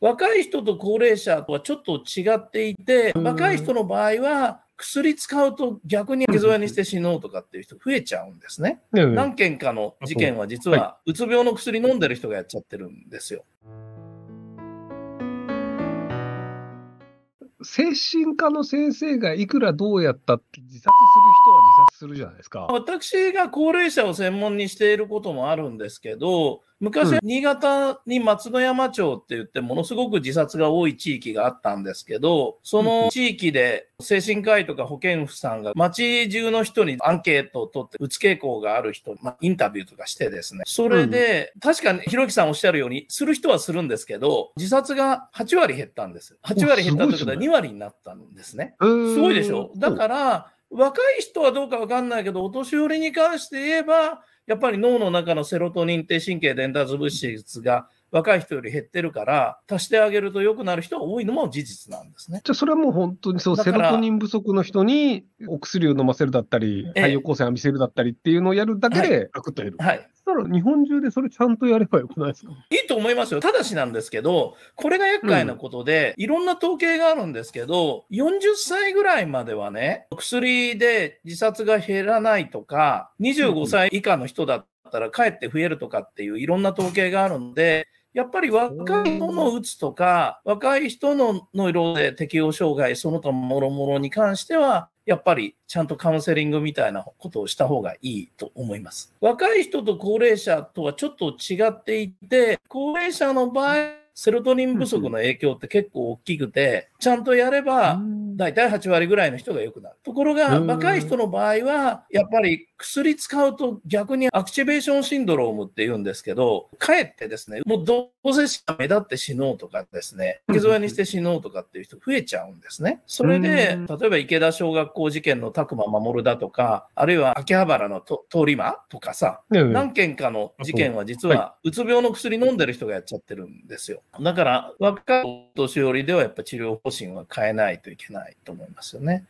若い人と高齢者とはちょっと違っていて、若い人の場合は、薬使うと逆に下剤にして死のうとかっていう人増えちゃうんですね。何件かの事件は実は、うつ病の薬飲んでる人がやっちゃってるんですよ。精神科の先生がいくらどうやったって自殺する人は自殺するじゃないですか。私が高齢者を専門にしていることもあるんですけど、昔は新潟に松戸山町って言ってものすごく自殺が多い地域があったんですけど、その地域で精神科医とか保健婦さんが町中の人にアンケートを取って、うつ傾向がある人、まあ、インタビューとかしてですね、それで、うん、確かにひろきさんおっしゃるように、する人はするんですけど、自殺が8割減ったんです。8割減ったということは2割になったんですね。すごいでしょだから、若い人はどうかわかんないけど、お年寄りに関して言えば、やっぱり脳の中のセロトニンって神経伝達物質が若い人より減ってるから、足してあげると良くなる人が多いのも事実なんですね。じゃあ、それはもう本当にそう、セロトニン不足の人にお薬を飲ませるだったり、太陽光線浴びせるだったりっていうのをやるだけで、悪クと減る。はい、はいたら日本中でそれちゃんとやればよくないですかいいと思いますよ。ただしなんですけど、これが厄介なことで、うん、いろんな統計があるんですけど、40歳ぐらいまではね、薬で自殺が減らないとか、25歳以下の人だったらかえって増えるとかっていういろんな統計があるんで、やっぱり若い人の打つとか、若い人のの色で適応障害、その他もろもろに関しては、やっぱりちゃんとカウンセリングみたいなことをした方がいいと思います。若い人と高齢者とはちょっと違っていて、高齢者の場合、セロトニン不足の影響って結構大きくて、ちゃんとやれば、大体8割ぐらいの人が良くなる。ところが、若い人の場合は、やっぱり薬使うと逆にアクチベーションシンドロームって言うんですけど、かえってですね、もうどうせしか目立って死のうとかですね、引き添えにして死のうとかっていう人増えちゃうんですね。それで、例えば池田小学校事件の宅間守だとか、あるいは秋葉原の通り魔とかさ、何件かの事件は実は、うつ病の薬飲んでる人がやっちゃってるんですよ。だから、若い年寄りではやっぱ治療針は変えないといけないと思いますよね。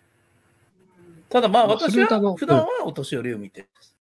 ただまあ私は普段はお年寄りを見てです。